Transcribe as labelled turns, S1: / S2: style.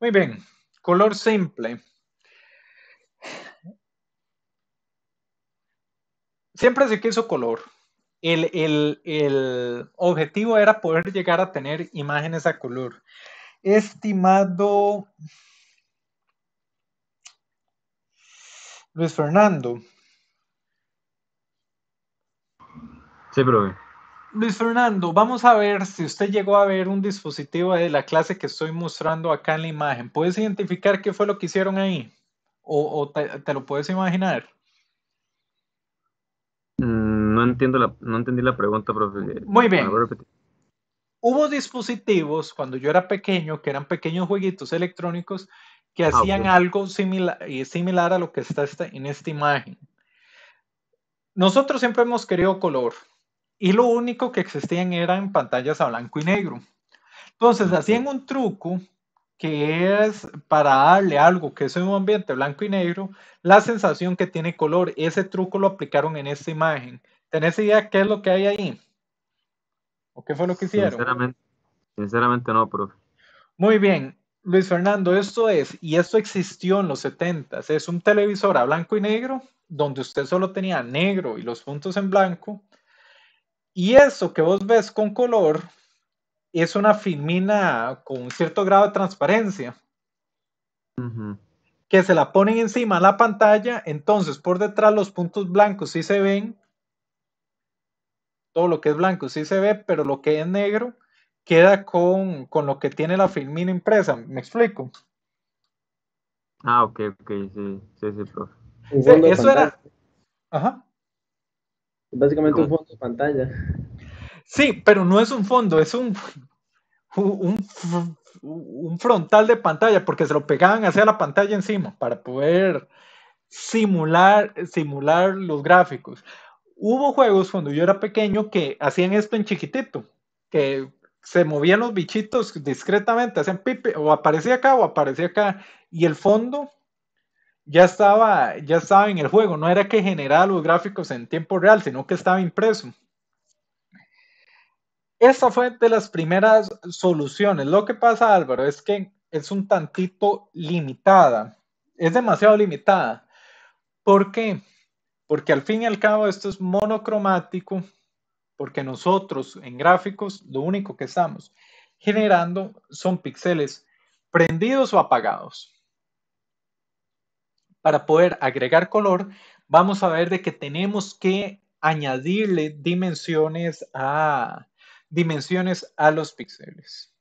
S1: Muy bien, color simple. Siempre se quiso color. El, el, el objetivo era poder llegar a tener imágenes a color. Estimado Luis Fernando. Sí, profe. Luis Fernando, vamos a ver si usted llegó a ver un dispositivo de la clase que estoy mostrando acá en la imagen. ¿Puedes identificar qué fue lo que hicieron ahí? ¿O, te, lo puedes imaginar? Mm, no, entiendo la, no entendí la pregunta, profe. Muy bien. Hubo dispositivos cuando yo era pequeño, que eran pequeños jueguitos electrónicos, que ah, hacían algo similar, similar a lo que está en esta imagen. Nosotros siempre hemos querido color y lo único que existían eran pantallas a blanco y negro. Entonces hacían un truco que es para darle algo que es un ambiente blanco y negro, la sensación que tiene color. Ese truco lo aplicaron en esta imagen. ¿Tenés idea qué es lo que hay ahí? ¿O qué fue lo que hicieron? Sinceramente, no, profe. Muy bien, Luis Fernando, esto es, y esto existió en los 70, s es un televisor a blanco y negro, donde usted solo tenía negro y los puntos en blanco, y eso que vos ves con color es una filmina con cierto grado de transparencia. Que se la ponen encima a la pantalla, entonces por detrás los puntos blancos sí se ven. Todo lo que es blanco sí se ve, pero lo que es negro queda con, con lo que tiene la filmina impresa. ¿Me explico? Ah, ok, ok, sí, sí, sí, profe. eso era. Ajá. Básicamente un fondo de pantalla. Sí, pero no es un fondo, es un, un, frontal de pantalla, porque se lo pegaban hacia la pantalla encima para poder simular, simular los gráficos. Hubo juegos cuando yo era pequeño que hacían esto en chiquitito, que se movían los bichitos discretamente, hacían pipe, o aparecía acá o aparecía acá, y el fondo ya estaba, ya estaba en el juego, no era que generara los gráficos en tiempo real, sino que estaba impreso. Esta fue de las primeras soluciones. Lo que pasa, Álvaro, es que es un tantito limitada, es demasiado limitada. ¿Por qué? Porque al fin y al cabo esto es monocromático, porque nosotros en gráficos lo único que estamos generando son píxeles prendidos o apagados para poder agregar color, vamos a ver de que tenemos que añadirle dimensiones a, dimensiones a los píxeles.